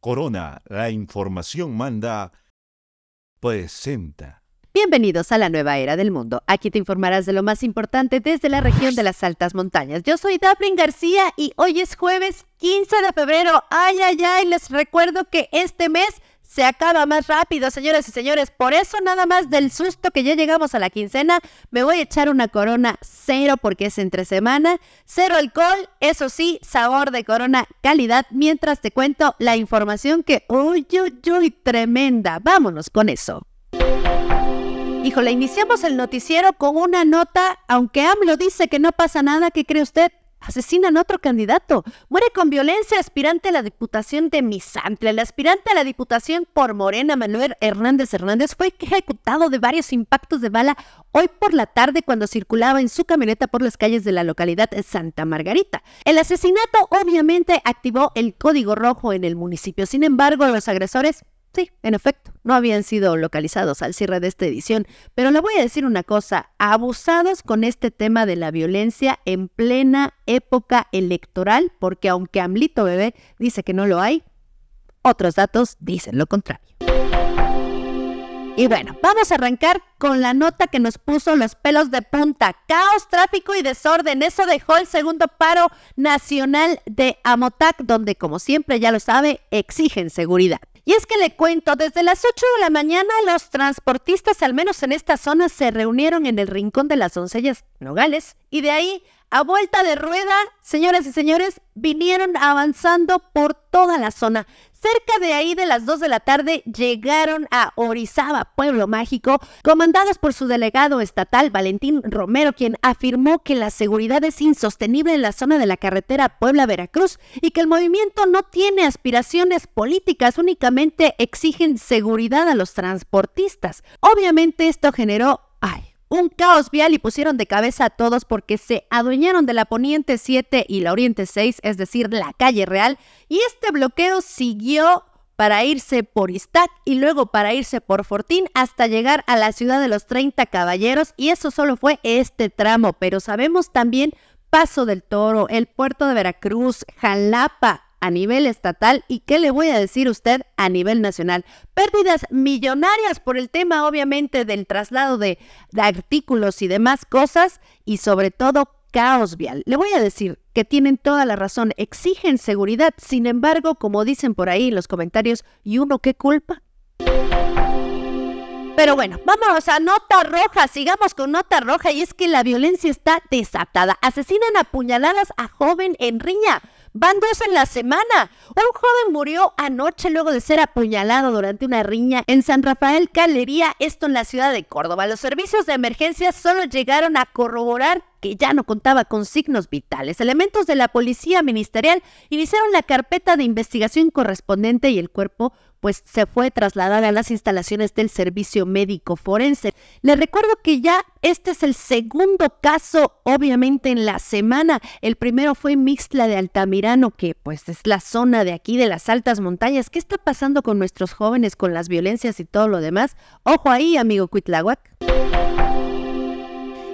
Corona, la información manda, presenta. Bienvenidos a la nueva era del mundo. Aquí te informarás de lo más importante desde la región de las altas montañas. Yo soy Daphne García y hoy es jueves 15 de febrero. Ay, ay, ay, les recuerdo que este mes se acaba más rápido, señores y señores. Por eso nada más del susto que ya llegamos a la quincena, me voy a echar una corona cero porque es entre semana. Cero alcohol, eso sí, sabor de corona, calidad. Mientras te cuento la información que, uy, uy, uy, tremenda. Vámonos con eso. Híjole, iniciamos el noticiero con una nota, aunque AMLO dice que no pasa nada, ¿qué cree usted? asesinan a otro candidato, muere con violencia aspirante a la diputación de Misantla. El aspirante a la diputación por Morena, Manuel Hernández Hernández, fue ejecutado de varios impactos de bala hoy por la tarde cuando circulaba en su camioneta por las calles de la localidad Santa Margarita. El asesinato obviamente activó el código rojo en el municipio, sin embargo los agresores Sí, en efecto, no habían sido localizados al cierre de esta edición, pero le voy a decir una cosa, abusados con este tema de la violencia en plena época electoral, porque aunque Amlito Bebé dice que no lo hay, otros datos dicen lo contrario. Y bueno, vamos a arrancar con la nota que nos puso los pelos de punta. Caos, tráfico y desorden. Eso dejó el segundo paro nacional de Amotac, donde como siempre ya lo sabe, exigen seguridad. Y es que le cuento, desde las 8 de la mañana los transportistas, al menos en esta zona, se reunieron en el Rincón de las Doncellas Nogales y de ahí, a vuelta de rueda, señoras y señores, vinieron avanzando por toda la zona. Cerca de ahí de las 2 de la tarde llegaron a Orizaba, pueblo mágico, comandadas por su delegado estatal Valentín Romero, quien afirmó que la seguridad es insostenible en la zona de la carretera Puebla-Veracruz y que el movimiento no tiene aspiraciones políticas, únicamente exigen seguridad a los transportistas. Obviamente esto generó, ay, un caos vial y pusieron de cabeza a todos porque se adueñaron de la Poniente 7 y la Oriente 6, es decir, la calle real, y este bloqueo siguió para irse por Istac y luego para irse por Fortín hasta llegar a la ciudad de los 30 caballeros y eso solo fue este tramo, pero sabemos también Paso del Toro, el puerto de Veracruz, Jalapa, a nivel estatal y qué le voy a decir usted a nivel nacional. Pérdidas millonarias por el tema, obviamente, del traslado de, artículos y demás cosas y sobre todo caos vial. Le voy a decir que tienen toda la razón, exigen seguridad, sin embargo, como dicen por ahí en los comentarios, ¿y uno qué culpa? Pero bueno, vamos a nota roja, sigamos con nota roja y es que la violencia está desatada. Asesinan a puñaladas a joven en riña. Van dos en la semana. Un joven murió anoche luego de ser apuñalado durante una riña en San Rafael Calería, esto en la ciudad de Córdoba. Los servicios de emergencia solo llegaron a corroborar que ya no contaba con signos vitales. Elementos de la policía ministerial iniciaron la carpeta de investigación correspondiente y el cuerpo pues se fue trasladada a las instalaciones del servicio médico forense. Le recuerdo que ya este es el segundo caso, obviamente, en la semana. El primero fue Mixla de Altamirano, que pues es la zona de aquí, de las altas montañas. ¿Qué está pasando con nuestros jóvenes, con las violencias y todo lo demás? Ojo ahí, amigo Cuitláhuac.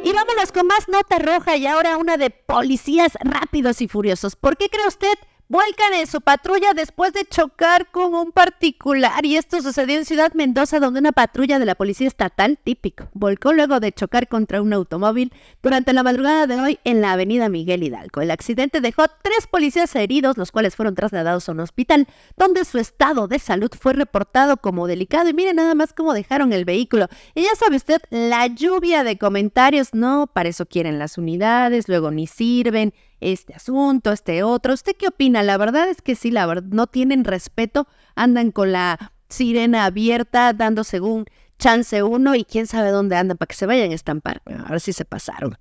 Y vámonos con más nota roja y ahora una de policías rápidos y furiosos. ¿Por qué cree usted Volcan en su patrulla después de chocar con un particular. Y esto sucedió en Ciudad Mendoza, donde una patrulla de la Policía Estatal, típico, volcó luego de chocar contra un automóvil durante la madrugada de hoy en la avenida Miguel Hidalgo. El accidente dejó tres policías heridos, los cuales fueron trasladados a un hospital, donde su estado de salud fue reportado como delicado. Y miren nada más cómo dejaron el vehículo. Y ya sabe usted, la lluvia de comentarios, no, para eso quieren las unidades, luego ni sirven, este asunto, este otro. ¿Usted qué opina? la verdad es que sí, la verdad, no tienen respeto, andan con la sirena abierta, dando según chance uno y quién sabe dónde andan para que se vayan a estampar. ahora sí se pasaron.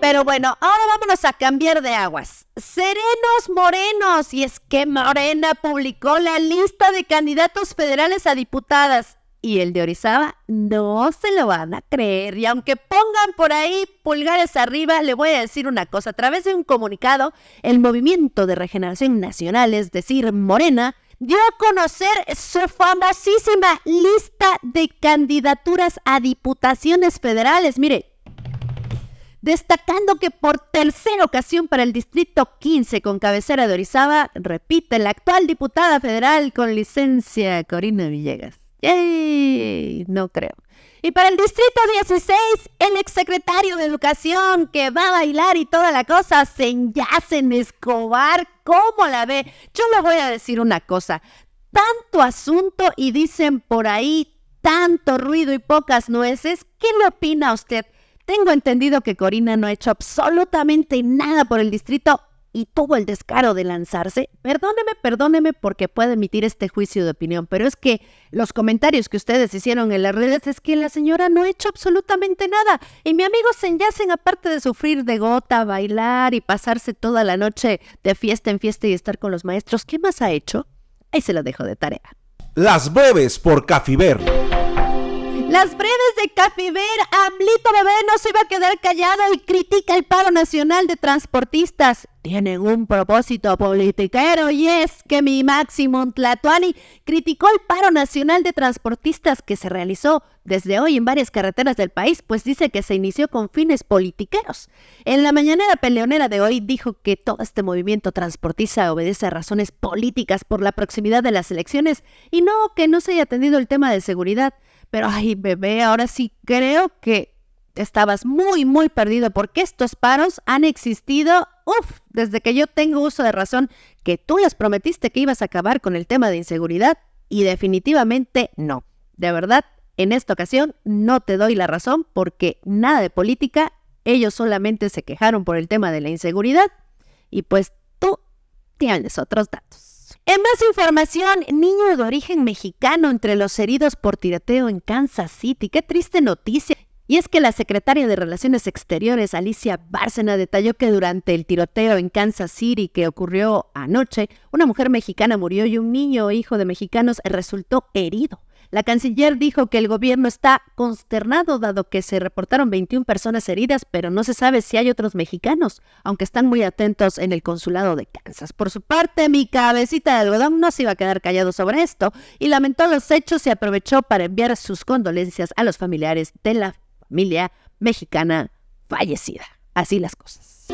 Pero bueno, ahora vámonos a cambiar de aguas. Serenos morenos, y es que Morena publicó la lista de candidatos federales a diputadas y el de Orizaba no se lo van a creer. Y aunque pongan por ahí pulgares arriba, le voy a decir una cosa. A través de un comunicado, el Movimiento de Regeneración Nacional, es decir, Morena, dio a conocer su famosísima lista de candidaturas a diputaciones federales. Mire, destacando que por tercera ocasión para el Distrito 15 con cabecera de Orizaba, repite la actual diputada federal con licencia Corina Villegas. ¡Yay! No creo. Y para el Distrito 16, el exsecretario de Educación que va a bailar y toda la cosa, se en Escobar. ¿Cómo la ve? Yo le voy a decir una cosa. Tanto asunto y dicen por ahí tanto ruido y pocas nueces. ¿Qué le opina usted? Tengo entendido que Corina no ha hecho absolutamente nada por el distrito y tuvo el descaro de lanzarse, perdóneme, perdóneme porque puede emitir este juicio de opinión, pero es que los comentarios que ustedes hicieron en las redes es que la señora no ha hecho absolutamente nada. Y mi amigo Senyacen, aparte de sufrir de gota, bailar y pasarse toda la noche de fiesta en fiesta y estar con los maestros, ¿qué más ha hecho? Ahí se lo dejo de tarea. Las Bebes por Cafiber las breves de Ver, Amlito Bebé no se iba a quedar callado y critica el paro nacional de transportistas. Tienen un propósito politiquero y es que mi Máximo Tlatuani criticó el paro nacional de transportistas que se realizó desde hoy en varias carreteras del país, pues dice que se inició con fines politiqueros. En la mañanera peleonera de hoy dijo que todo este movimiento transportista obedece a razones políticas por la proximidad de las elecciones y no que no se haya atendido el tema de seguridad. Pero, ay, bebé, ahora sí creo que estabas muy, muy perdido porque estos paros han existido, uff, desde que yo tengo uso de razón, que tú les prometiste que ibas a acabar con el tema de inseguridad y definitivamente no. De verdad, en esta ocasión no te doy la razón porque nada de política, ellos solamente se quejaron por el tema de la inseguridad y pues tú tienes otros datos. En más información, niño de origen mexicano entre los heridos por tiroteo en Kansas City. Qué triste noticia. Y es que la secretaria de Relaciones Exteriores, Alicia Bárcena, detalló que durante el tiroteo en Kansas City que ocurrió anoche, una mujer mexicana murió y un niño hijo de mexicanos resultó herido. La canciller dijo que el gobierno está consternado dado que se reportaron 21 personas heridas, pero no se sabe si hay otros mexicanos, aunque están muy atentos en el consulado de Kansas. Por su parte, mi cabecita de algodón no se iba a quedar callado sobre esto y lamentó los hechos y aprovechó para enviar sus condolencias a los familiares de la familia mexicana fallecida. Así las cosas.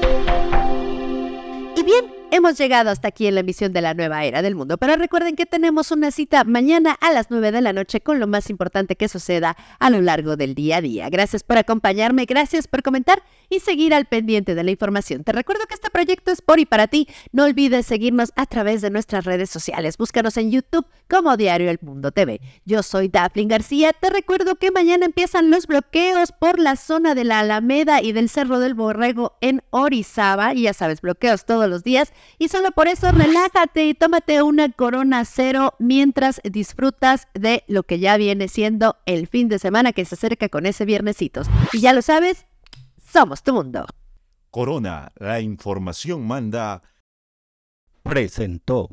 Y bien, Hemos llegado hasta aquí en la emisión de la nueva era del mundo, pero recuerden que tenemos una cita mañana a las 9 de la noche con lo más importante que suceda a lo largo del día a día. Gracias por acompañarme, gracias por comentar y seguir al pendiente de la información. Te recuerdo que este proyecto es por y para ti. No olvides seguirnos a través de nuestras redes sociales. Búscanos en YouTube como Diario El Mundo TV. Yo soy Daphne García. Te recuerdo que mañana empiezan los bloqueos por la zona de la Alameda y del Cerro del Borrego en Orizaba. Y ya sabes, bloqueos todos los días. Y solo por eso relájate y tómate una corona cero mientras disfrutas de lo que ya viene siendo el fin de semana que se acerca con ese viernesitos. Y ya lo sabes, somos tu mundo. Corona, la información manda. Presentó.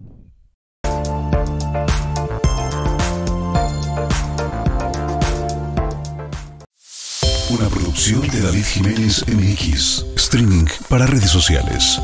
Una producción de David Jiménez MX. Streaming para redes sociales.